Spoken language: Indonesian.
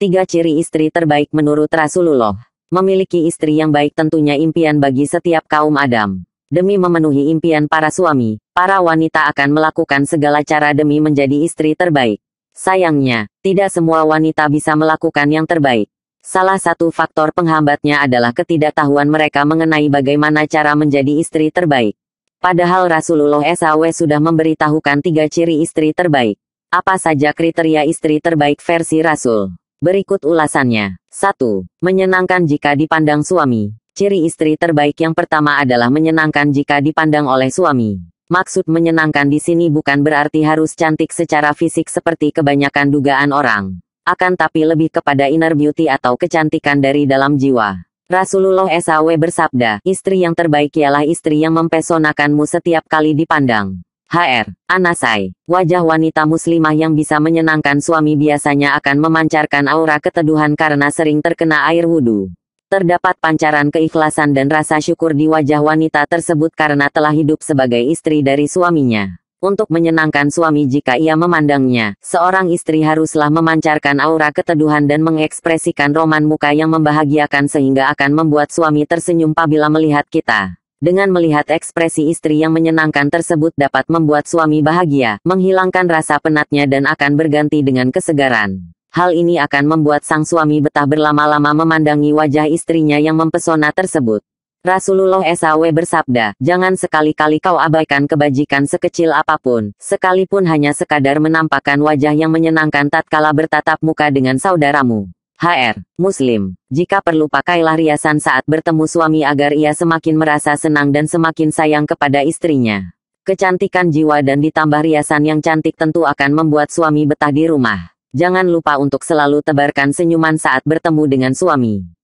Tiga ciri istri terbaik menurut Rasulullah. Memiliki istri yang baik tentunya impian bagi setiap kaum Adam. Demi memenuhi impian para suami, para wanita akan melakukan segala cara demi menjadi istri terbaik. Sayangnya, tidak semua wanita bisa melakukan yang terbaik. Salah satu faktor penghambatnya adalah ketidaktahuan mereka mengenai bagaimana cara menjadi istri terbaik. Padahal Rasulullah SAW sudah memberitahukan tiga ciri istri terbaik. Apa saja kriteria istri terbaik versi Rasul? Berikut ulasannya. 1. Menyenangkan jika dipandang suami. Ciri istri terbaik yang pertama adalah menyenangkan jika dipandang oleh suami. Maksud menyenangkan di sini bukan berarti harus cantik secara fisik seperti kebanyakan dugaan orang. Akan tapi lebih kepada inner beauty atau kecantikan dari dalam jiwa. Rasulullah SAW bersabda, istri yang terbaik ialah istri yang mempesonakanmu setiap kali dipandang. HR. Anasai. Wajah wanita muslimah yang bisa menyenangkan suami biasanya akan memancarkan aura keteduhan karena sering terkena air wudhu. Terdapat pancaran keikhlasan dan rasa syukur di wajah wanita tersebut karena telah hidup sebagai istri dari suaminya. Untuk menyenangkan suami jika ia memandangnya, seorang istri haruslah memancarkan aura keteduhan dan mengekspresikan roman muka yang membahagiakan sehingga akan membuat suami tersenyum apabila melihat kita. Dengan melihat ekspresi istri yang menyenangkan tersebut dapat membuat suami bahagia, menghilangkan rasa penatnya dan akan berganti dengan kesegaran. Hal ini akan membuat sang suami betah berlama-lama memandangi wajah istrinya yang mempesona tersebut. Rasulullah SAW bersabda, jangan sekali-kali kau abaikan kebajikan sekecil apapun, sekalipun hanya sekadar menampakkan wajah yang menyenangkan tatkala bertatap muka dengan saudaramu. HR. Muslim. Jika perlu pakailah riasan saat bertemu suami agar ia semakin merasa senang dan semakin sayang kepada istrinya. Kecantikan jiwa dan ditambah riasan yang cantik tentu akan membuat suami betah di rumah. Jangan lupa untuk selalu tebarkan senyuman saat bertemu dengan suami.